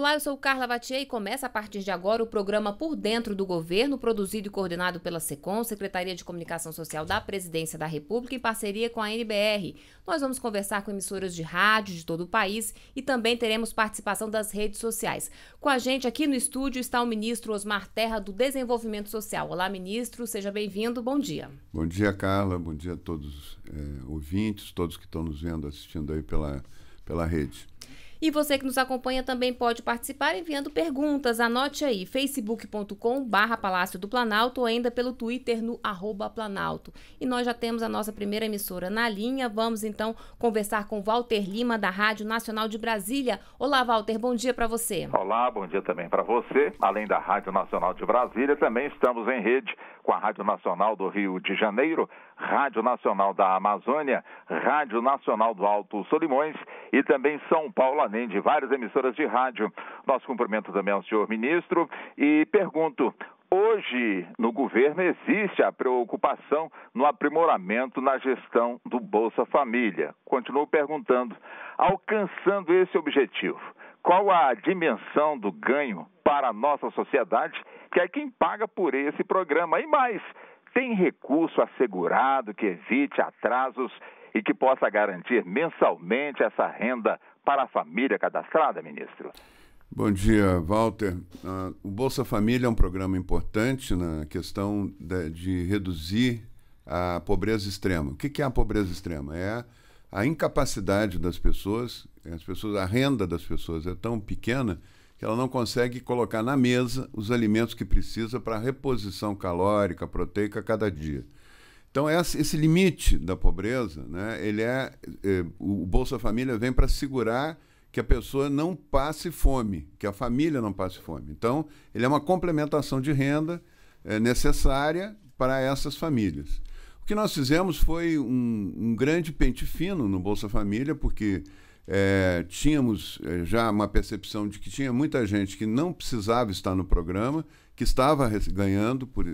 Olá, eu sou Carla Vatier e começa a partir de agora o programa Por Dentro do Governo, produzido e coordenado pela SECOM, Secretaria de Comunicação Social da Presidência da República, em parceria com a NBR. Nós vamos conversar com emissoras de rádio de todo o país e também teremos participação das redes sociais. Com a gente aqui no estúdio está o ministro Osmar Terra do Desenvolvimento Social. Olá, ministro, seja bem-vindo, bom dia. Bom dia, Carla, bom dia a todos é, ouvintes, todos que estão nos vendo, assistindo aí pela, pela rede. E você que nos acompanha também pode participar enviando perguntas. Anote aí, facebook.com barra Palácio do Planalto ou ainda pelo Twitter no arroba Planalto. E nós já temos a nossa primeira emissora na linha. Vamos então conversar com Walter Lima, da Rádio Nacional de Brasília. Olá, Walter, bom dia para você. Olá, bom dia também para você. Além da Rádio Nacional de Brasília, também estamos em rede com a Rádio Nacional do Rio de Janeiro, Rádio Nacional da Amazônia, Rádio Nacional do Alto Solimões e também São Paulo, além de várias emissoras de rádio. Nosso cumprimento também ao senhor ministro e pergunto. Hoje, no governo, existe a preocupação no aprimoramento na gestão do Bolsa Família. Continuo perguntando: alcançando esse objetivo, qual a dimensão do ganho para a nossa sociedade que é quem paga por esse programa. E mais, tem recurso assegurado que evite atrasos e que possa garantir mensalmente essa renda para a família cadastrada, ministro? Bom dia, Walter. Uh, o Bolsa Família é um programa importante na questão de, de reduzir a pobreza extrema. O que, que é a pobreza extrema? É a incapacidade das pessoas, as pessoas, a renda das pessoas é tão pequena que ela não consegue colocar na mesa os alimentos que precisa para reposição calórica, proteica a cada dia. Então esse limite da pobreza, né, ele é, é o Bolsa Família vem para segurar que a pessoa não passe fome, que a família não passe fome. Então ele é uma complementação de renda é, necessária para essas famílias. O que nós fizemos foi um, um grande pente fino no Bolsa Família, porque é, tínhamos é, já uma percepção de que tinha muita gente que não precisava estar no programa, que estava ganhando por, é,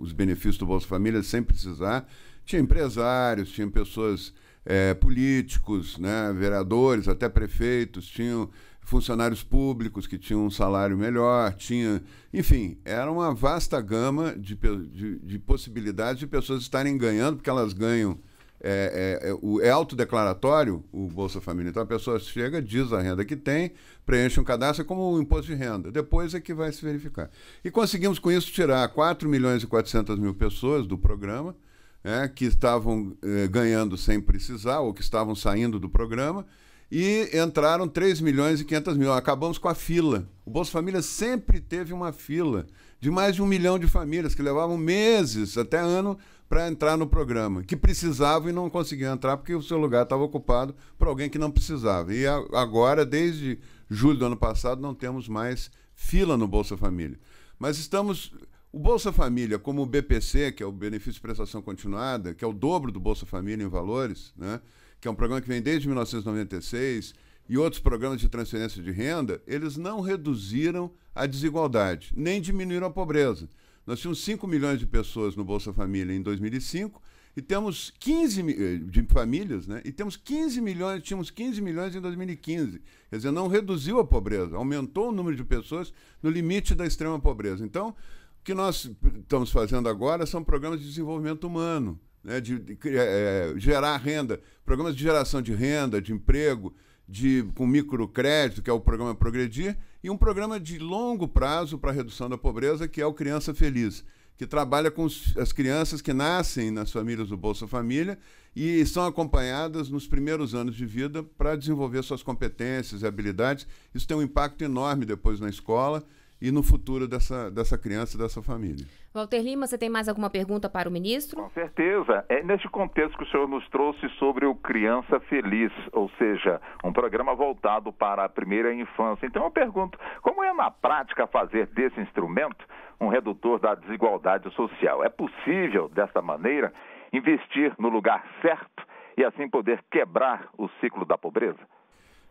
os benefícios do Bolsa Família sem precisar. Tinha empresários, tinha pessoas, é, políticos, né, vereadores, até prefeitos, tinham funcionários públicos que tinham um salário melhor, tinha, enfim, era uma vasta gama de, de, de possibilidades de pessoas estarem ganhando, porque elas ganham é, é, é, é autodeclaratório, o Bolsa Família. Então a pessoa chega, diz a renda que tem, preenche um cadastro como o um imposto de renda. Depois é que vai se verificar. E conseguimos com isso tirar 4 milhões e 400 mil pessoas do programa, é, que estavam é, ganhando sem precisar ou que estavam saindo do programa e entraram 3 milhões e 500 mil. Acabamos com a fila. O Bolsa Família sempre teve uma fila de mais de um milhão de famílias que levavam meses, até ano, para entrar no programa, que precisavam e não conseguiam entrar porque o seu lugar estava ocupado por alguém que não precisava. E agora, desde julho do ano passado, não temos mais fila no Bolsa Família. Mas estamos. O Bolsa Família, como o BPC, que é o Benefício de Prestação Continuada, que é o dobro do Bolsa Família em valores, né? que é um programa que vem desde 1996, e outros programas de transferência de renda, eles não reduziram a desigualdade, nem diminuíram a pobreza. Nós tínhamos 5 milhões de pessoas no Bolsa Família em 2005 e temos 15 eh, de famílias, né? E temos 15 milhões, tínhamos 15 milhões em 2015. Quer dizer, não reduziu a pobreza, aumentou o número de pessoas no limite da extrema pobreza. Então, o que nós estamos fazendo agora são programas de desenvolvimento humano né, de, de é, gerar renda, programas de geração de renda, de emprego, de, com microcrédito, que é o programa Progredir, e um programa de longo prazo para redução da pobreza, que é o Criança Feliz, que trabalha com as crianças que nascem nas famílias do Bolsa Família e são acompanhadas nos primeiros anos de vida para desenvolver suas competências e habilidades. Isso tem um impacto enorme depois na escola e no futuro dessa, dessa criança, dessa família. Walter Lima, você tem mais alguma pergunta para o ministro? Com certeza. É neste contexto que o senhor nos trouxe sobre o Criança Feliz, ou seja, um programa voltado para a primeira infância. Então eu pergunto, como é na prática fazer desse instrumento um redutor da desigualdade social? É possível, desta maneira, investir no lugar certo e assim poder quebrar o ciclo da pobreza?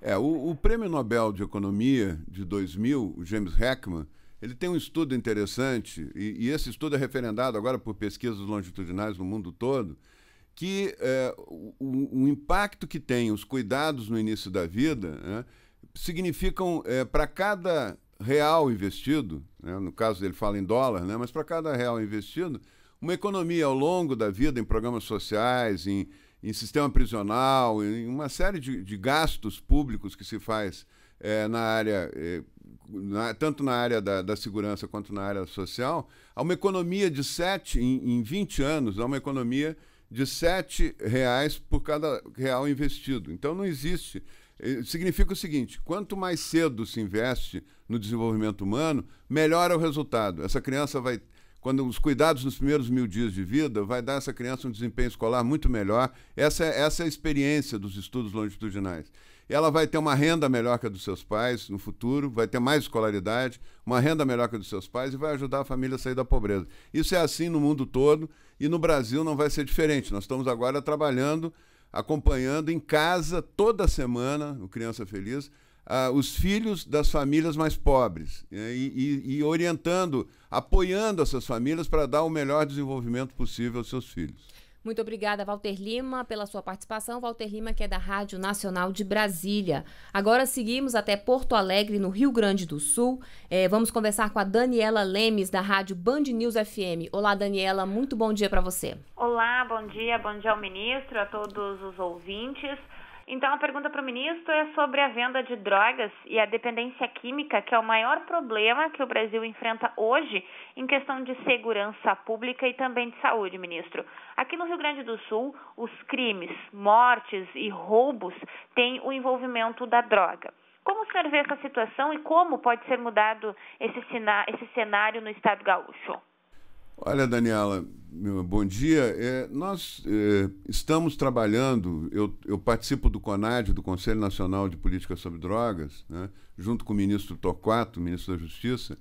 É, o, o, Prêmio Nobel de Economia de 2000, o James Heckman, ele tem um estudo interessante, e, e esse estudo é referendado agora por pesquisas longitudinais no mundo todo, que é, o, o, impacto que tem os cuidados no início da vida né, significam é, para cada real investido, né, no caso dele fala em dólar, né, mas para cada real investido, uma economia ao longo da vida em programas sociais, em, em sistema prisional, em uma série de, de gastos públicos que se faz é, na área, é, na, tanto na área da, da, segurança quanto na área social, há uma economia de 7, em, em 20 anos, há uma economia de 7 reais por cada real investido. Então não existe. Eh, significa o seguinte: quanto mais cedo se investe no desenvolvimento humano, melhor é o resultado. Essa criança vai quando os cuidados nos primeiros mil dias de vida, vai dar essa criança um desempenho escolar muito melhor. Essa é, essa é a experiência dos estudos longitudinais. Ela vai ter uma renda melhor que a dos seus pais no futuro, vai ter mais escolaridade, uma renda melhor que a dos seus pais e vai ajudar a família a sair da pobreza. Isso é assim no mundo todo e no Brasil não vai ser diferente. Nós estamos agora trabalhando, acompanhando em casa toda semana o Criança Feliz ah, os filhos das famílias mais pobres né, e, e, e orientando, apoiando essas famílias para dar o melhor desenvolvimento possível aos seus filhos. Muito obrigada, Walter Lima, pela sua participação. Walter Lima, que é da Rádio Nacional de Brasília. Agora seguimos até Porto Alegre, no Rio Grande do Sul. É, vamos conversar com a Daniela Lemes, da Rádio Band News FM. Olá, Daniela, muito bom dia para você. Olá, bom dia, bom dia ao ministro, a todos os ouvintes. Então, a pergunta para o ministro é sobre a venda de drogas e a dependência química, que é o maior problema que o Brasil enfrenta hoje em questão de segurança pública e também de saúde, ministro. Aqui no Rio Grande do Sul, os crimes, mortes e roubos têm o envolvimento da droga. Como o senhor vê essa situação e como pode ser mudado esse, esse cenário no estado gaúcho? Olha, Daniela, bom dia. É, nós é, estamos trabalhando, eu, eu, participo do CONAD, do Conselho Nacional de Política sobre Drogas, né, junto com o ministro Torquato, ministro da Justiça.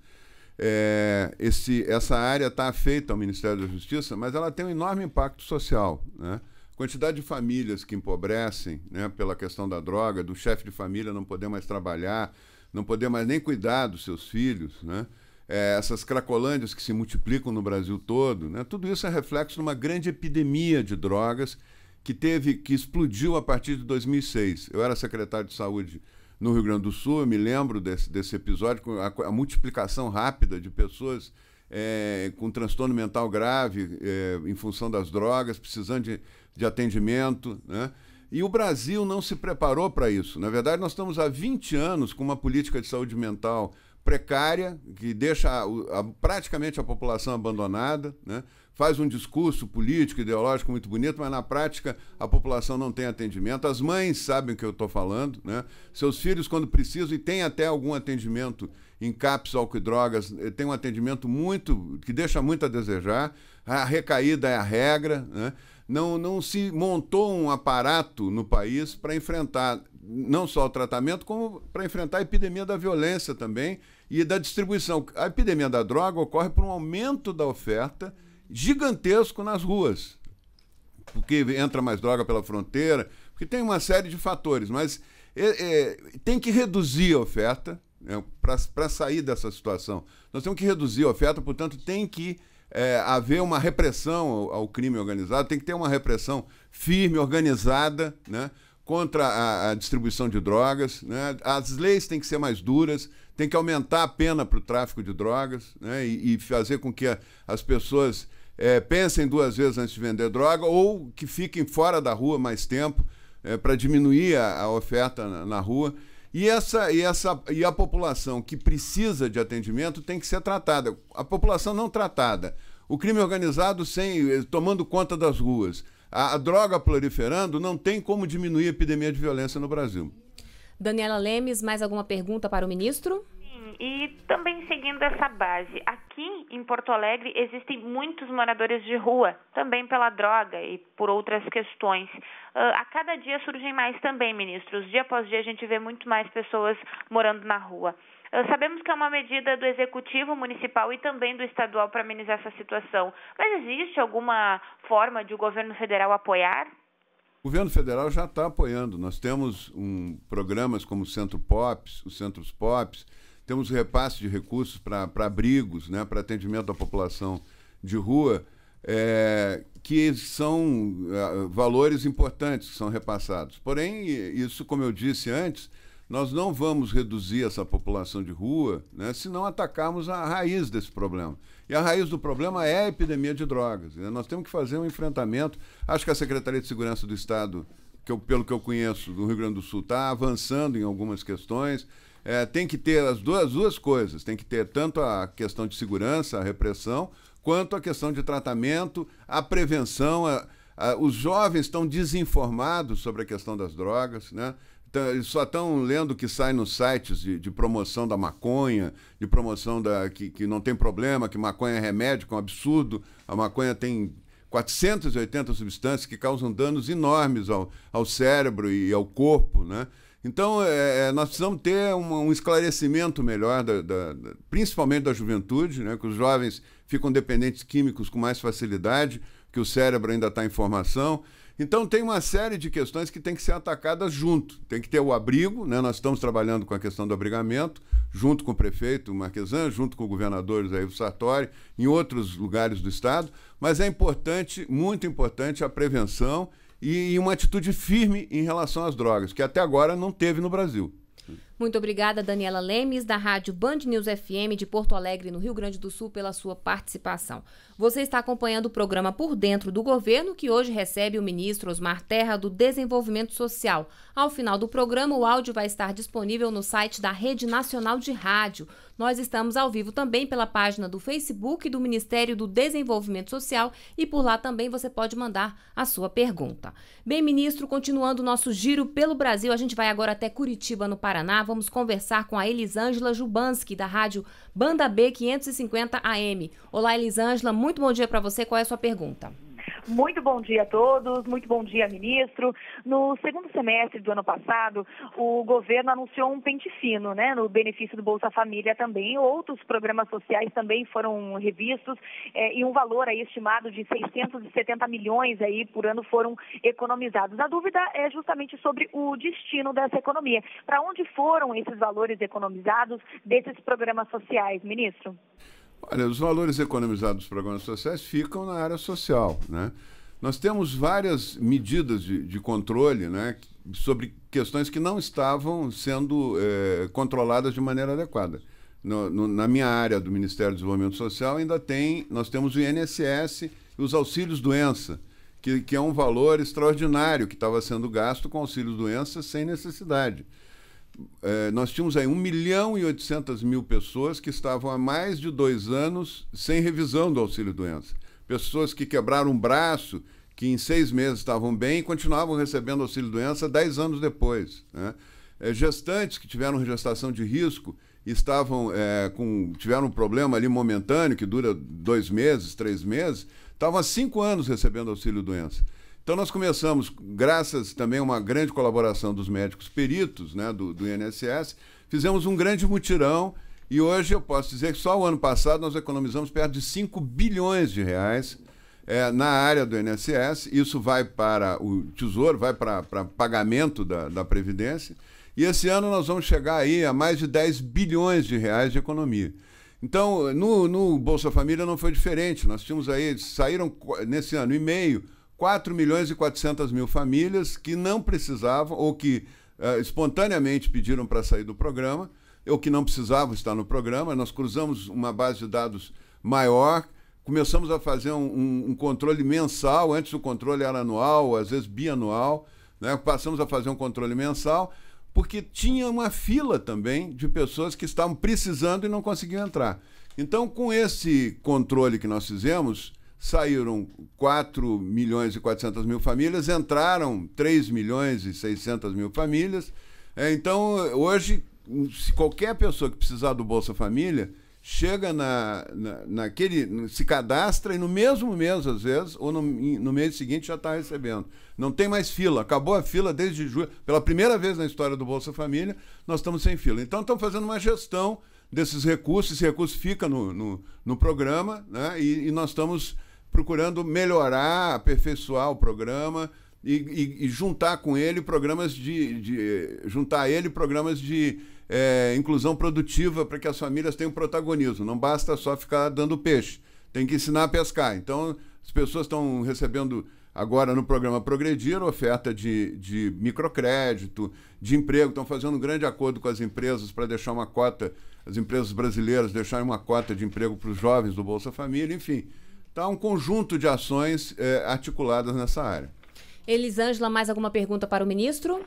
É, esse, essa área está feita ao Ministério da Justiça, mas ela tem um enorme impacto social. Né? Quantidade de famílias que empobrecem né, pela questão da droga, do chefe de família não poder mais trabalhar, não poder mais nem cuidar dos seus filhos, né? é, essas cracolândias que se multiplicam no Brasil todo, né? tudo isso é reflexo de uma grande epidemia de drogas que teve, que explodiu a partir de 2006. Eu era secretário de saúde no Rio Grande do Sul, eu me lembro desse, desse episódio, a, a multiplicação rápida de pessoas é, com transtorno mental grave é, em função das drogas, precisando de, de atendimento. Né? E o Brasil não se preparou para isso. Na verdade, nós estamos há 20 anos com uma política de saúde mental precária, que deixa a, a, praticamente a população abandonada, né? faz um discurso político, ideológico muito bonito, mas na prática a população não tem atendimento. As mães sabem o que eu estou falando, né? seus filhos, quando precisam, e tem até algum atendimento em CAPS, álcool e drogas, eh, tem um atendimento muito que deixa muito a desejar. A recaída é a regra. Né? Não, não se montou um aparato no país para enfrentar não só o tratamento, como para enfrentar a epidemia da violência também e da distribuição. A epidemia da droga ocorre por um aumento da oferta gigantesco nas ruas. Porque entra mais droga pela fronteira, porque tem uma série de fatores, mas é, é, tem que reduzir a oferta né, para sair dessa situação. Nós temos que reduzir a oferta, portanto, tem que é, haver uma repressão ao, ao crime organizado, tem que ter uma repressão firme, organizada, né? contra a, a distribuição de drogas. Né? As leis têm que ser mais duras, tem que aumentar a pena para o tráfico de drogas né? e, e fazer com que a, as pessoas é, pensem duas vezes antes de vender droga ou que fiquem fora da rua mais tempo é, para diminuir a, a oferta na, na, rua. E, essa, e, essa, e a população que precisa de atendimento tem que ser tratada. A população não tratada. O crime organizado sem eh, tomando conta das ruas a, a droga proliferando, não tem como diminuir a epidemia de violência no Brasil. Daniela Lemes, mais alguma pergunta para o ministro? e também seguindo essa base, aqui em Porto Alegre existem muitos moradores de rua, também pela droga e por outras questões. Ah, a cada dia surgem mais também, ministros. Dia após dia a gente vê muito mais pessoas morando na rua. Ah, sabemos que é uma medida do Executivo Municipal e também do Estadual para amenizar essa situação, mas existe alguma forma de o governo federal apoiar? O governo federal já está apoiando. Nós temos um, programas como o Centro Pops, os Centros Pops, temos repasse de recursos para abrigos, né, para atendimento à população de rua, é, que são é, valores importantes que são repassados. Porém, isso, como eu disse antes, nós não vamos reduzir essa população de rua né, se não atacarmos a raiz desse problema. E a raiz do problema é a epidemia de drogas. Né? Nós temos que fazer um enfrentamento. Acho que a Secretaria de Segurança do Estado, que eu, pelo que eu conheço do Rio Grande do Sul, está avançando em algumas questões. É, tem que ter as duas, duas coisas: tem que ter tanto a questão de segurança, a repressão, quanto a questão de tratamento, a prevenção. A, a, os jovens estão desinformados sobre a questão das drogas, né? Tá, só estão lendo o que sai nos sites de, de, promoção da maconha, de promoção da que, que não tem problema, que maconha é remédio, que é um absurdo. A maconha tem 480 substâncias que causam danos enormes ao, ao cérebro e ao corpo, né? Então, é, é, nós precisamos ter um, um esclarecimento melhor, da, da, da, principalmente da juventude, né? que os jovens ficam dependentes químicos com mais facilidade, que o cérebro ainda está em formação. Então tem uma série de questões que tem que ser atacadas junto. Tem que ter o abrigo, né? Nós estamos trabalhando com a questão do abrigamento, junto com o prefeito Marquesan, junto com o governador José Ivo Sartori, em outros lugares do estado, mas é importante, muito importante a prevenção e uma atitude firme em relação às drogas, que até agora não teve no Brasil. Muito obrigada, Daniela Lemes, da Rádio Band News FM de Porto Alegre, no Rio Grande do Sul, pela sua participação. Você está acompanhando o programa Por Dentro do Governo, que hoje recebe o ministro Osmar Terra do Desenvolvimento Social, ao final do programa, o áudio vai estar disponível no site da Rede Nacional de Rádio. Nós estamos ao vivo também pela página do Facebook do Ministério do Desenvolvimento Social e por lá também você pode mandar a sua pergunta. Bem, ministro, continuando o nosso giro pelo Brasil, a gente vai agora até Curitiba, no Paraná. Vamos conversar com a Elisângela Jubanski, da rádio Banda B 550 AM. Olá, Elisângela, muito bom dia para você. Qual é a sua pergunta? Muito bom dia a todos, muito bom dia, ministro. No segundo semestre do ano passado, o governo anunciou um pente fino, né, no benefício do Bolsa Família também. Outros programas sociais também foram revistos é, e um valor aí estimado de 670 milhões aí por ano foram economizados. A dúvida é justamente sobre o destino dessa economia. Para onde foram esses valores economizados desses programas sociais, ministro? Olha, os valores economizados dos programas sociais ficam na área social, né? Nós temos várias medidas de, de controle, né? Sobre questões que não estavam sendo é, controladas de maneira adequada. No, no, na minha área do Ministério do Desenvolvimento Social ainda tem, nós temos o INSS e os auxílios doença, que, que é um valor extraordinário que estava sendo gasto com auxílios doença sem necessidade. É, nós tínhamos aí 1 milhão e 800 mil pessoas que estavam há mais de dois anos sem revisão do auxílio-doença. Pessoas que quebraram um braço, que em seis meses estavam bem e continuavam recebendo auxílio-doença dez anos depois. Né? É, gestantes que tiveram gestação de risco estavam é, com tiveram um problema ali momentâneo que dura dois meses, três meses, estavam há cinco anos recebendo auxílio-doença. Então nós começamos, graças também a uma grande colaboração dos médicos peritos né, do, do INSS, fizemos um grande mutirão e hoje eu posso dizer que só o ano passado nós economizamos perto de 5 bilhões de reais é, na área do INSS. Isso vai para o Tesouro, vai para, para pagamento da, da Previdência. E esse ano nós vamos chegar aí a mais de 10 bilhões de reais de economia. Então, no, no Bolsa Família não foi diferente. Nós tínhamos aí, saíram nesse ano e meio 4 milhões e 400 mil famílias que não precisavam ou que uh, espontaneamente pediram para sair do programa, ou que não precisavam estar no programa. Nós cruzamos uma base de dados maior, começamos a fazer um, um, um controle mensal, antes o controle era anual, às vezes bianual, né? passamos a fazer um controle mensal, porque tinha uma fila também de pessoas que estavam precisando e não conseguiam entrar. Então, com esse controle que nós fizemos, saíram 4 milhões e 400 mil famílias, entraram 3 milhões e 600 mil famílias. É, então, hoje, se qualquer pessoa que precisar do Bolsa Família, chega na, na, naquele. se cadastra e no mesmo mês, às vezes, ou no, no mês seguinte já está recebendo. Não tem mais fila, acabou a fila desde julho. Pela primeira vez na história do Bolsa Família, nós estamos sem fila. Então, estamos fazendo uma gestão desses recursos, esse recurso fica no, no, no programa, né? e, e nós estamos procurando melhorar, aperfeiçoar o programa e, e, e juntar com ele programas de, de juntar ele programas de é, inclusão produtiva para que as famílias tenham protagonismo. Não basta só ficar dando peixe, tem que ensinar a pescar. Então as pessoas estão recebendo agora no programa Progredir, oferta de, de microcrédito, de emprego. Estão fazendo um grande acordo com as empresas para deixar uma cota, as empresas brasileiras deixarem uma cota de emprego para os jovens do Bolsa Família, enfim. Então, um conjunto de ações é, articuladas nessa área. Elisângela, mais alguma pergunta para o ministro?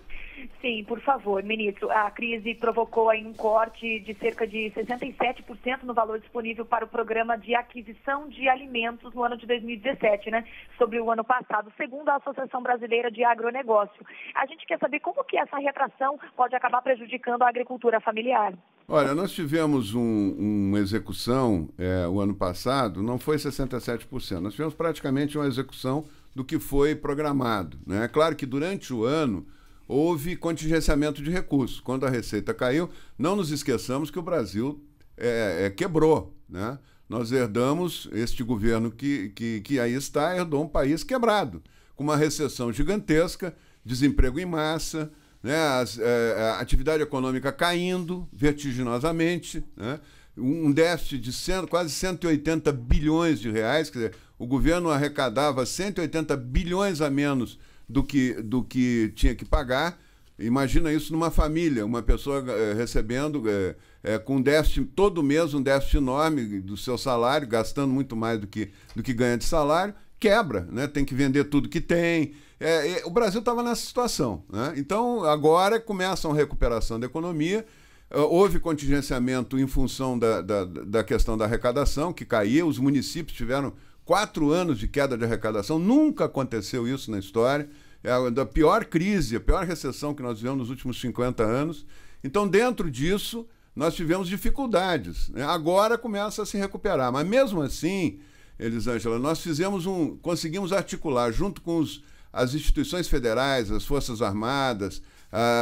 Sim, por favor, ministro. A crise provocou aí um corte de cerca de 67% no valor disponível para o programa de aquisição de alimentos no ano de 2017, né? Sobre o ano passado, segundo a Associação Brasileira de Agronegócio. A gente quer saber como que essa retração pode acabar prejudicando a agricultura familiar. Olha, nós tivemos um, uma execução é, o ano passado, não foi 67%, nós tivemos praticamente uma execução do que foi programado. Né? Claro que durante o ano houve contingenciamento de recursos. Quando a receita caiu, não nos esqueçamos que o Brasil é, é, quebrou. Né? Nós herdamos, este governo que, que, que aí está, herdou um país quebrado, com uma recessão gigantesca, desemprego em massa, né? As, é, a atividade econômica caindo vertiginosamente, né? um déficit de cento, quase 180 bilhões de reais, quer dizer, o governo arrecadava 180 bilhões a menos do que, do que tinha que pagar. Imagina isso numa família, uma pessoa é, recebendo é, é, com déficit todo mês, um déficit enorme do seu salário, gastando muito mais do que, do que ganha de salário, quebra, né? tem que vender tudo que tem. É, é, o Brasil estava nessa situação. Né? Então, agora começa uma recuperação da economia. Houve contingenciamento em função da, da, da questão da arrecadação, que caiu, os municípios tiveram quatro anos de queda de arrecadação, nunca aconteceu isso na história. É a pior crise, a pior recessão que nós vivemos nos últimos 50 anos. Então, dentro disso, nós tivemos dificuldades. Né? Agora começa a se recuperar. Mas mesmo assim, Elisângela, nós fizemos um. conseguimos articular junto com os, as instituições federais, as Forças Armadas,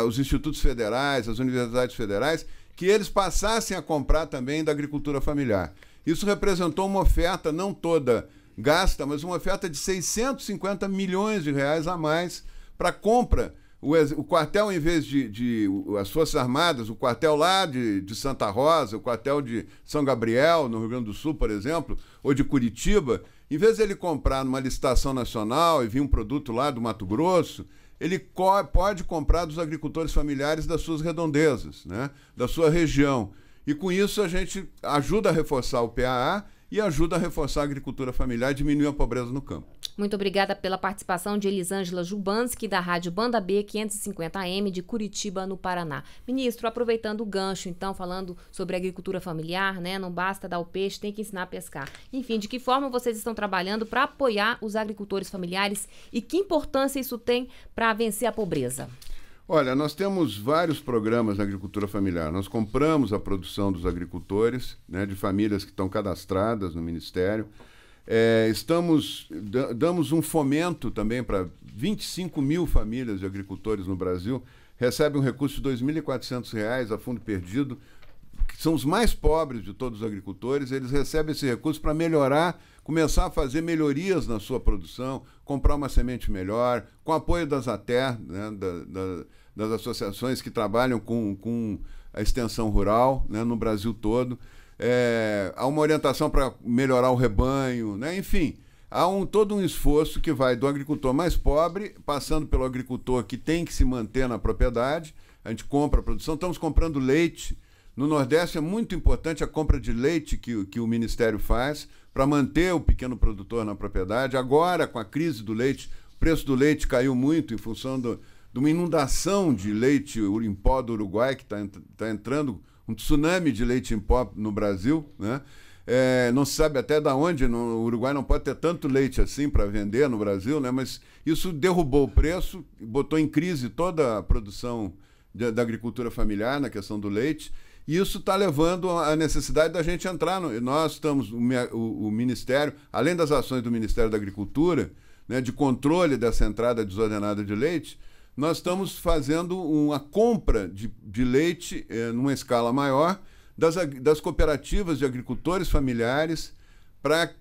os institutos federais, as universidades federais, que eles passassem a comprar também da agricultura familiar. Isso representou uma oferta, não toda gasta, mas uma oferta de 650 milhões de reais a mais para compra. O, o, quartel, em vez de, de, as Forças Armadas, o quartel lá de, de Santa Rosa, o quartel de São Gabriel, no Rio Grande do Sul, por exemplo, ou de Curitiba, em vez de ele comprar numa licitação nacional e vir um produto lá do Mato Grosso, ele co pode comprar dos agricultores familiares das suas redondezas, né? da sua região. E com isso a gente ajuda a reforçar o PAA e ajuda a reforçar a agricultura familiar e diminuir a pobreza no campo. Muito obrigada pela participação de Elisângela Jubanski, da Rádio Banda B 550M de Curitiba, no Paraná. Ministro, aproveitando o gancho, então, falando sobre agricultura familiar, né? Não basta dar o peixe, tem que ensinar a pescar. Enfim, de que forma vocês estão trabalhando para apoiar os agricultores familiares e que importância isso tem para vencer a pobreza? Olha, nós temos vários programas na agricultura familiar. Nós compramos a produção dos agricultores, né, de famílias que estão cadastradas no Ministério. É, estamos damos um fomento também para 25 mil famílias de agricultores no Brasil recebem um recurso de R$ 2.400 a fundo perdido, que são os mais pobres de todos os agricultores. Eles recebem esse recurso para melhorar começar a fazer melhorias na sua produção, comprar uma semente melhor, com apoio das ATER, né, da, da, das associações que trabalham com, com a extensão rural né, no Brasil todo. É, há uma orientação para melhorar o rebanho, né, enfim há um, todo um esforço que vai do agricultor mais pobre, passando pelo agricultor que tem que se manter na propriedade. A gente compra a produção, estamos comprando leite. No Nordeste é muito importante a compra de leite que, que o Ministério faz para manter o pequeno produtor na propriedade. Agora, com a crise do leite, o preço do leite caiu muito em função do, de uma inundação de leite em pó do Uruguai, que está tá entrando um tsunami de leite em pó no Brasil, né? É, não se sabe até da onde, no, o Uruguai não pode ter tanto leite assim para vender no Brasil, né? mas isso derrubou o preço, botou em crise toda a produção da agricultura familiar na questão do leite isso está levando à necessidade da gente entrar. No, nós estamos, o, o, Ministério, além das ações do Ministério da Agricultura, né, de controle dessa entrada desordenada de leite, nós estamos fazendo uma compra de, de leite eh, numa escala maior das, das cooperativas de agricultores familiares para R$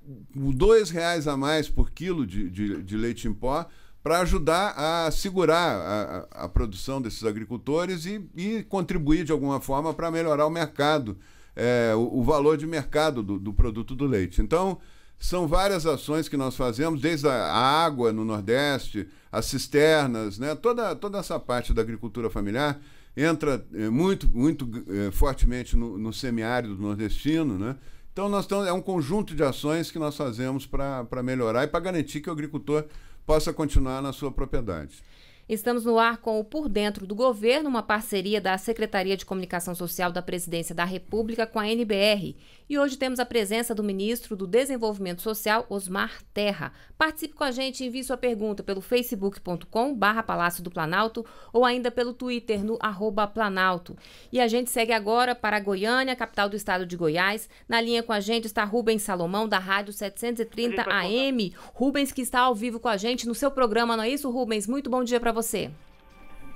reais a mais por quilo de, de, de leite em pó para ajudar a segurar a, a, produção desses agricultores e, e, contribuir de alguma forma para melhorar o mercado, é, o, o, valor de mercado do, do, produto do leite. Então, são várias ações que nós fazemos, desde a água no Nordeste, as cisternas, né? toda, toda essa parte da agricultura familiar entra é, muito, muito é, fortemente no, no semiárido nordestino, né? Então, nós estamos, é um conjunto de ações que nós fazemos para melhorar e para garantir que o agricultor possa continuar na sua propriedade. Estamos no ar com o Por Dentro do Governo, uma parceria da Secretaria de Comunicação Social da Presidência da República com a NBR. E hoje temos a presença do ministro do Desenvolvimento Social, Osmar Terra. Participe com a gente e envie sua pergunta pelo facebook.com barra Palácio do Planalto ou ainda pelo Twitter no arroba Planalto. E a gente segue agora para Goiânia, capital do estado de Goiás. Na linha com a gente está Rubens Salomão, da Rádio 730 AM. Rubens, que está ao vivo com a gente no seu programa, não é isso, Rubens? Muito bom dia para para você.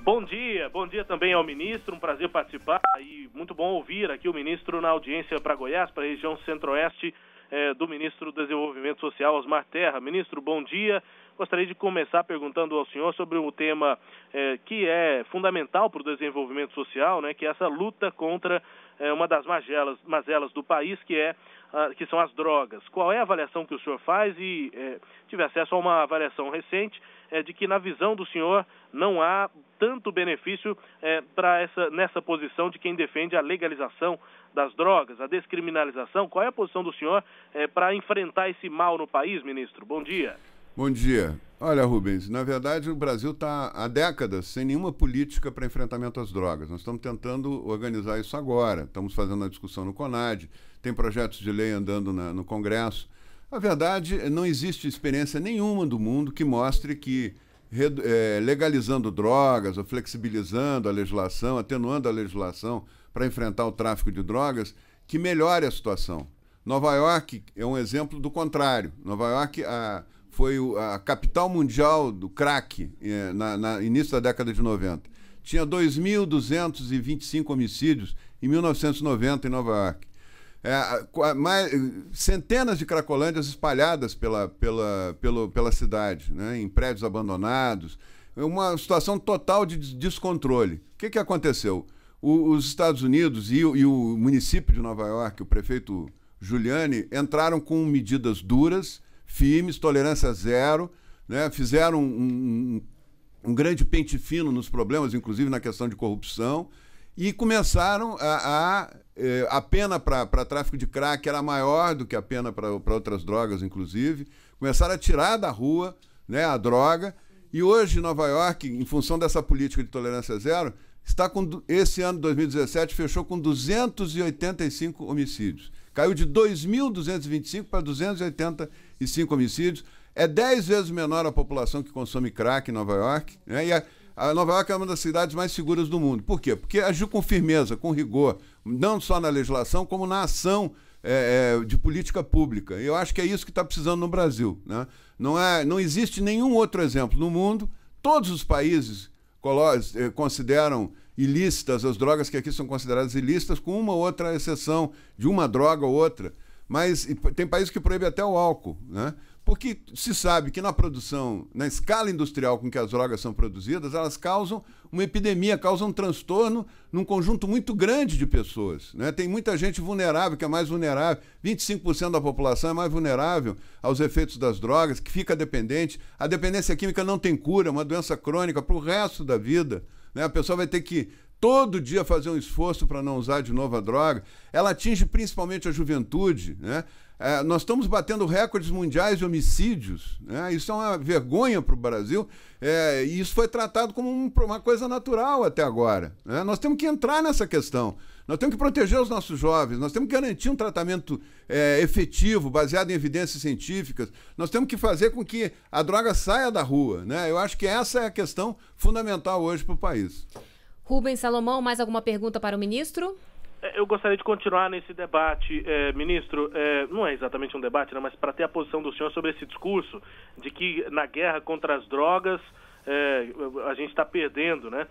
Bom dia, bom dia também ao ministro, um prazer participar e muito bom ouvir aqui o ministro na audiência para Goiás, para a região centro-oeste eh, do ministro do Desenvolvimento Social, Osmar Terra. Ministro, bom dia. Gostaria de começar perguntando ao senhor sobre um tema eh, que é fundamental para o desenvolvimento social, né, que é essa luta contra eh, uma das mazelas, mazelas do país, que, é, que são as drogas. Qual é a avaliação que o senhor faz e tive acesso a uma avaliação recente é, de que, na visão do senhor, não há tanto benefício é, para essa nessa posição de quem defende a legalização das drogas, a descriminalização. Qual é a posição do senhor é, para enfrentar esse mal no país, ministro? Bom dia. Bom dia. Olha, Rubens, na verdade o Brasil está há décadas sem nenhuma política para enfrentamento às drogas. Nós estamos tentando organizar isso agora. Estamos fazendo a discussão no CONAD, tem projetos de lei andando na, no Congresso. A verdade, não existe experiência nenhuma do mundo que mostre que é, legalizando drogas, ou flexibilizando a legislação, atenuando a legislação para enfrentar o tráfico de drogas, que melhore a situação. Nova York é um exemplo do contrário. Nova York a, foi a capital mundial do crack é, na, na início da década de 90. Tinha 2.225 homicídios em 1990 em Nova York. É, mais, centenas de cracolândias espalhadas pela, pela, pelo, pela cidade, né? em prédios abandonados. É uma situação total de descontrole. O que, que aconteceu? O, os Estados Unidos e, e o município de Nova York, o prefeito Giuliani, entraram com medidas duras, firmes, tolerância zero, né? fizeram um, um, um grande pente fino nos problemas, inclusive na questão de corrupção e começaram a. a eh, a pena para tráfico de crack era maior do que a pena para outras drogas, inclusive. Começaram a tirar da rua né, a droga. E hoje, Nova York, em função dessa política de tolerância zero, está com esse ano 2017 fechou com 285 homicídios. Caiu de 2.225 para 285 homicídios. É 10 vezes menor a população que consome crack em Nova York. Né? E, a, a Nova York é uma das cidades mais seguras do mundo. Por quê? Porque agiu com firmeza, com rigor, não só na legislação, como na ação é, é de política pública. E eu acho que é isso que está precisando no Brasil. Né? Não, é, não existe nenhum outro exemplo no mundo. Todos os países é, consideram ilícitas as drogas que aqui são consideradas ilícitas, com uma ou outra exceção de uma droga ou outra. Mas tem países que proíbem até o álcool, né? Porque se sabe que na produção, na escala industrial com que as drogas são produzidas, elas causam uma epidemia, causam um transtorno num conjunto muito grande de pessoas. Né? Tem muita gente vulnerável, que é mais vulnerável. 25% da população é mais vulnerável aos efeitos das drogas, que fica dependente. A dependência química não tem cura, é uma doença crônica para o resto da vida. Né? A pessoa vai ter que todo dia fazer um esforço para não usar de novo a droga. Ela atinge principalmente a juventude. Né? É, nós estamos batendo recordes mundiais de homicídios. Né? Isso é uma vergonha para o Brasil. É, e isso foi tratado como um, uma coisa natural até agora. Né? Nós temos que entrar nessa questão. Nós temos que proteger os nossos jovens, nós temos que garantir um tratamento é, efetivo, baseado em evidências científicas, nós temos que fazer com que a droga saia da rua. Né? Eu acho que essa é a questão fundamental hoje para o país. Rubens Salomão, mais alguma pergunta para o ministro? É, eu gostaria de continuar nesse debate, eh, ministro. Eh, não é exatamente um debate, né, mas para ter a posição do senhor sobre esse discurso de que na guerra contra as drogas eh, a gente está perdendo, né?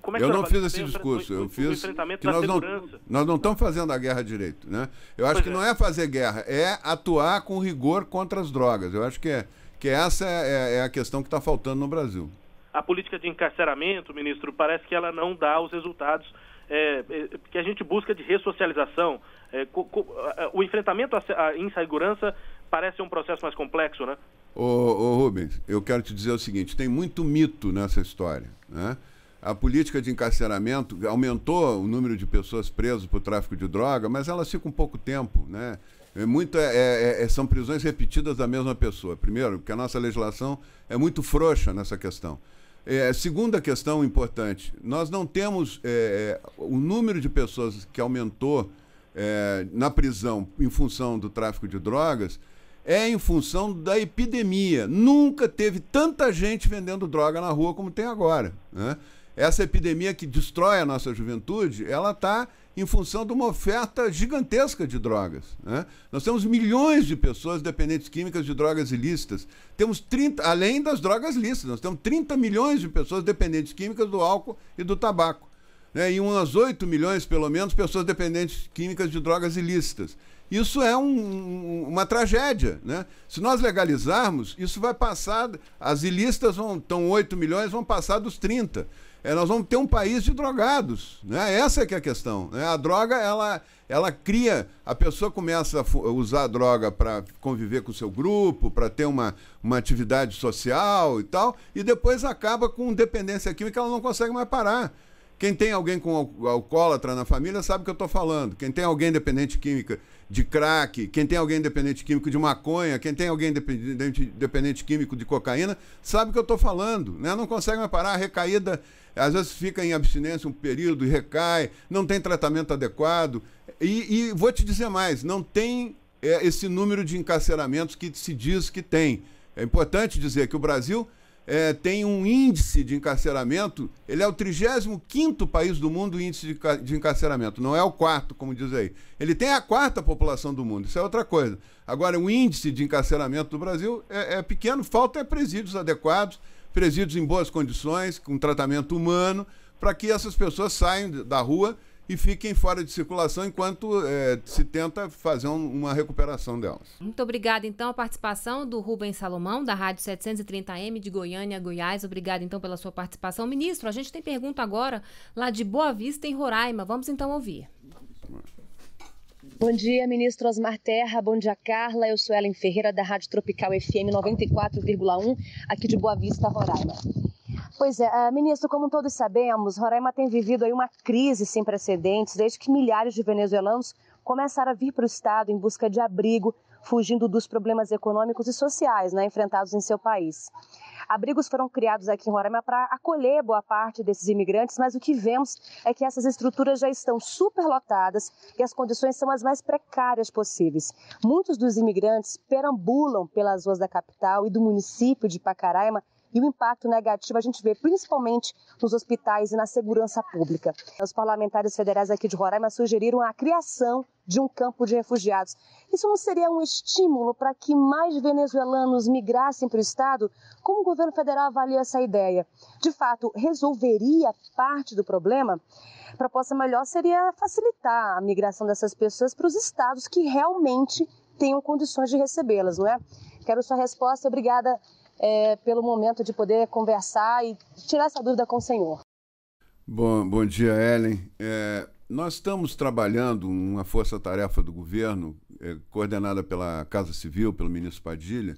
como é que eu não fiz esse discurso, eu fiz que nós não, nós não estamos fazendo a guerra direito, né? Eu acho pois que é. não é fazer guerra, é atuar com rigor contra as drogas. Eu acho que, é, que essa é, é a questão que está faltando no Brasil a política de encarceramento, ministro, parece que ela não dá os resultados é, é que a gente busca de ressocialização. É, co, co, o enfrentamento à insegurança parece um processo mais complexo, né? Ô, ô, Rubens, eu quero te dizer o seguinte: tem muito mito nessa história. Né? A política de encarceramento aumentou o número de pessoas presas por tráfico de droga, mas elas ficam um pouco tempo, né? É muito, é, é, é, são prisões repetidas da mesma pessoa. Primeiro, porque a nossa legislação é muito frouxa nessa questão. É, segunda questão importante: nós não temos é, é, o número de pessoas que aumentou é, na prisão em função do tráfico de drogas é em função da epidemia. Nunca teve tanta gente vendendo droga na rua como tem agora. Né? Essa epidemia que destrói a nossa juventude, ela está em função de uma oferta gigantesca de drogas. Né? Nós temos milhões de pessoas dependentes químicas de drogas ilícitas. Temos 30, além das drogas lícitas, nós temos 30 milhões de pessoas dependentes químicas do álcool e do tabaco. Né? E umas 8 milhões, pelo menos, pessoas dependentes químicas de drogas ilícitas. Isso é um, uma tragédia. Né? Se nós legalizarmos, isso vai passar. As ilícitas vão, estão 8 milhões, vão passar dos 30 é, nós vamos ter um país de drogados. Né? Essa é que é a questão. Né? A droga, ela, ela cria. A pessoa começa a usar a droga para conviver com o seu grupo, para ter uma, uma atividade social e tal, e depois acaba com dependência química, ela não consegue mais parar. Quem tem alguém com alcoólatra na família sabe o que eu estou falando. Quem tem alguém dependente química de crack, quem tem alguém dependente químico de maconha, quem tem alguém dependente, dependente químico de cocaína, sabe o que eu estou falando. Né? Não consegue mais parar. A recaída às vezes fica em abstinência um período e recai, não tem tratamento adequado. E, e vou te dizer mais: não tem é, esse número de encarceramentos que se diz que tem. É importante dizer que o Brasil é, tem um índice de encarceramento, ele é o 35 país do mundo índice de, de encarceramento, não é o quarto, como diz aí. Ele tem a quarta população do mundo, isso é outra coisa. Agora, o índice de encarceramento do Brasil é, é pequeno, falta é presídios adequados presídios em boas condições, com tratamento humano, para que essas pessoas saiam da rua e fiquem fora de circulação enquanto é, se tenta fazer um, uma recuperação delas. Muito obrigada, então, a participação do Rubens Salomão, da Rádio 730M de Goiânia, Goiás. Obrigada, então, pela sua participação. Ministro, a gente tem pergunta agora lá de Boa Vista, em Roraima. Vamos, então, ouvir. Vamos. Bom dia, ministro Osmar Terra. Bom dia, Carla. Eu sou Ellen Ferreira, da Rádio Tropical FM 94,1, aqui de Boa Vista, Roraima. Pois é, ah, ministro, como todos sabemos, Roraima tem vivido aí uma crise sem precedentes desde que milhares de venezuelanos começaram a vir para o estado em busca de abrigo fugindo dos problemas econômicos e sociais né, enfrentados em seu país. Abrigos foram criados aqui em Roraima para acolher boa parte desses imigrantes, mas o que vemos é que essas estruturas já estão superlotadas e as condições são as mais precárias possíveis. Muitos dos imigrantes perambulam pelas ruas da capital e do município de Pacaraima e o impacto negativo a gente vê principalmente nos hospitais e na segurança pública. Os parlamentares federais aqui de Roraima sugeriram a criação de um campo de refugiados. Isso não seria um estímulo para que mais venezuelanos migrassem para o Estado? Como o governo federal avalia essa ideia? De fato, resolveria parte do problema? A proposta melhor seria facilitar a migração dessas pessoas para os estados que realmente tenham condições de recebê-las, não é? Quero sua resposta. Obrigada, é, pelo momento de poder conversar e tirar essa dúvida com o Senhor. Bom, bom dia, Ellen. É, nós estamos trabalhando uma força-tarefa do governo, é, coordenada pela Casa Civil, pelo ministro Padilha,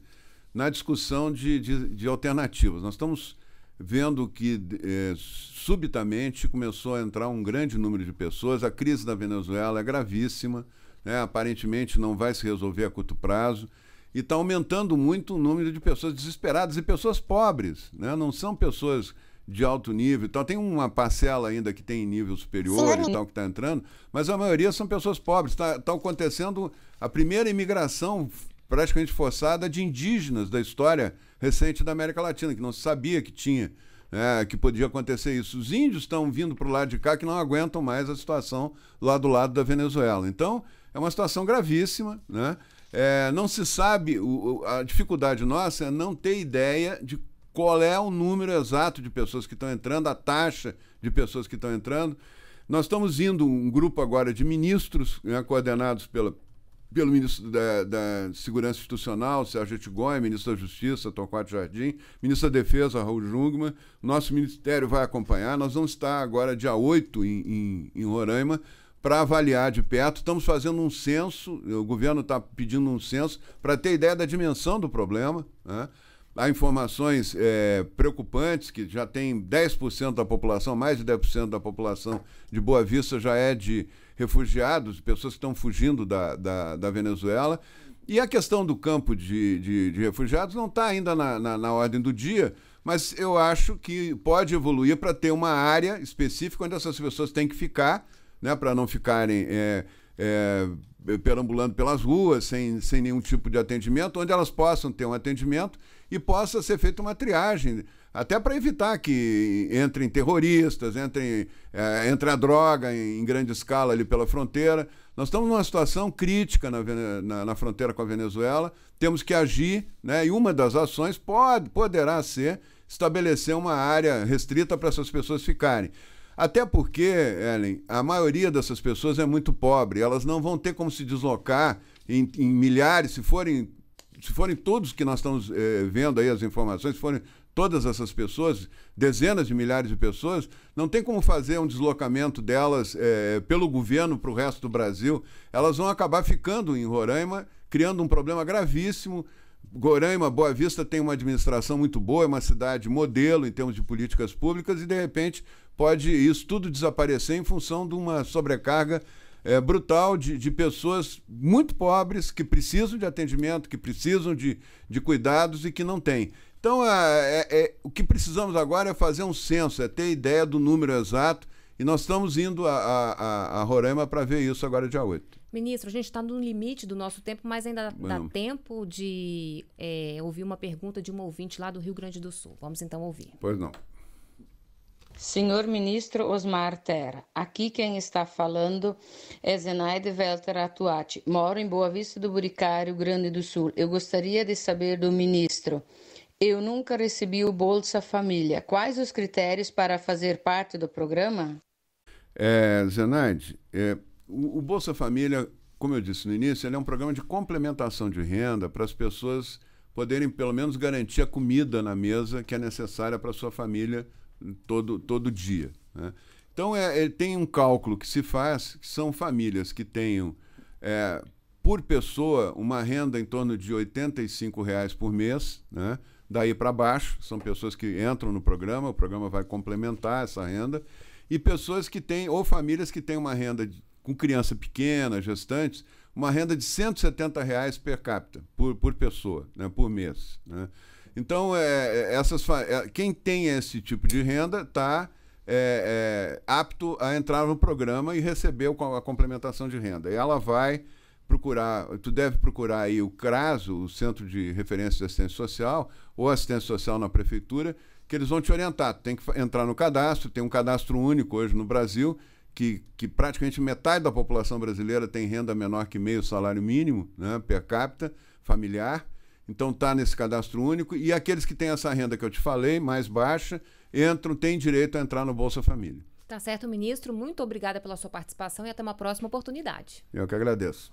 na discussão de, de, de alternativas. Nós estamos vendo que eh, subitamente começou a entrar um grande número de pessoas. A crise da Venezuela é gravíssima, né? aparentemente não vai se resolver a curto prazo. E está aumentando muito o número de pessoas desesperadas e pessoas pobres, né? não são pessoas de alto nível Então Tem uma parcela ainda que tem nível superior Sim. e tal que está entrando, mas a maioria são pessoas pobres. Está tá acontecendo a primeira imigração praticamente forçada de indígenas da história recente da América Latina, que não se sabia que tinha, né, que podia acontecer isso. Os índios estão vindo para o lado de cá que não aguentam mais a situação lá do lado da Venezuela. Então, é uma situação gravíssima, né? É, não se sabe, o, a dificuldade nossa é não ter ideia de qual é o número exato de pessoas que estão entrando, a taxa de pessoas que estão entrando. Nós estamos indo, um grupo agora de ministros, né, coordenados pela, pelo ministro da, da Segurança Institucional, Sérgio Tigói, ministro da Justiça, Torquato Jardim, ministro da Defesa, Raul Jungmann. Nosso ministério vai acompanhar. Nós vamos estar agora, dia 8, em, em, em Roraima, para avaliar de perto. Estamos fazendo um censo, o governo está pedindo um censo para ter ideia da dimensão do problema. Né? Há informações é, preocupantes que já tem 10% da população, mais de 10% da população de Boa Vista já é de refugiados, pessoas que estão fugindo da, da, da Venezuela. E a questão do campo de, de, de refugiados não está ainda na, na, na ordem do dia, mas eu acho que pode evoluir para ter uma área específica onde essas pessoas têm que ficar né, para não ficarem é, é, perambulando pelas ruas sem, sem nenhum tipo de atendimento, onde elas possam ter um atendimento e possa ser feita uma triagem, até para evitar que entrem terroristas, entrem, é, entre a droga em, em, grande escala ali pela fronteira. Nós estamos numa situação crítica na, na, na fronteira com a Venezuela, temos que agir, né, e uma das ações pode, poderá ser estabelecer uma área restrita para essas pessoas ficarem. Até porque, Ellen, a maioria dessas pessoas é muito pobre, elas não vão ter como se deslocar em, em milhares, se forem, se forem todos que nós estamos eh, vendo aí as informações, se forem todas essas pessoas, dezenas de milhares de pessoas, não tem como fazer um deslocamento delas é, pelo governo para o resto do Brasil. Elas vão acabar ficando em Roraima, criando um problema gravíssimo. Roraima, Boa Vista tem uma administração muito boa, é uma cidade modelo em termos de políticas públicas e de repente pode isso tudo desaparecer em função de uma sobrecarga é, brutal de, de pessoas muito pobres que precisam de atendimento, que precisam de, de cuidados e que não têm. Então, é, é, o que precisamos agora é fazer um censo, é ter ideia do número exato. E nós estamos indo a, a, a Roraima para ver isso agora, dia 8. Ministro, a gente está no limite do nosso tempo, mas ainda dá, dá tempo de é, ouvir uma pergunta de um ouvinte lá do Rio Grande do Sul. Vamos então ouvir. Pois não. Senhor Ministro Osmar Terra, aqui quem está falando é Zenaide Velter Atuati. Moro em Boa Vista do Buricário, Grande do Sul. Eu gostaria de saber do ministro. Eu nunca recebi o Bolsa Família. Quais os critérios para fazer parte do programa? É, Zenaide, é, o, o Bolsa Família, como eu disse no início, ele é um programa de complementação de renda para as pessoas poderem pelo menos garantir a comida na mesa que é necessária para sua família todo, todo dia. Né? Então, é, é, tem um cálculo que se faz, que são famílias que tenham, é, por pessoa, uma renda em torno de R$ reais por mês, né? daí para baixo, são pessoas que entram no programa, o programa vai complementar essa renda, e pessoas que têm, ou famílias que têm uma renda de, com criança pequena, gestantes, uma renda de R$ reais per capita, por, por pessoa, né? por mês. Né? Então, é, é essas, é, quem tem esse tipo de renda está é, é, apto a entrar no programa e receber a complementação de renda. E ela vai procurar, tu deve procurar aí o CRASO, o Centro de Referência de Assistência Social, ou Assistência Social na Prefeitura, que eles vão te orientar. Tu tem que entrar no cadastro, tem um cadastro único hoje no Brasil, que, que praticamente metade da população brasileira tem renda menor que meio salário mínimo, né, per capita, familiar. Então tá nesse cadastro único e aqueles que têm essa renda que eu te falei, mais baixa, entram, têm direito a entrar no Bolsa Família. Tá certo, ministro. Muito obrigada pela sua participação e até uma próxima oportunidade. Eu que agradeço.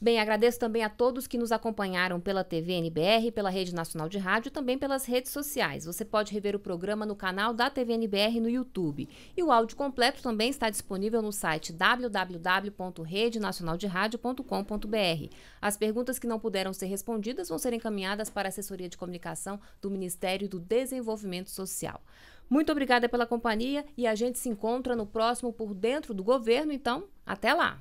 Bem, agradeço também a todos que nos acompanharam pela TV NBR, pela Rede Nacional de Rádio e também pelas redes sociais. Você pode rever o programa no canal da TV NBR no YouTube. E o áudio completo também está disponível no site www.redenacionalderadio.com.br. As perguntas que não puderam ser respondidas vão ser encaminhadas para a Assessoria de Comunicação do Ministério do Desenvolvimento Social. Muito obrigada pela companhia e a gente se encontra no próximo Por Dentro do Governo, então, até lá!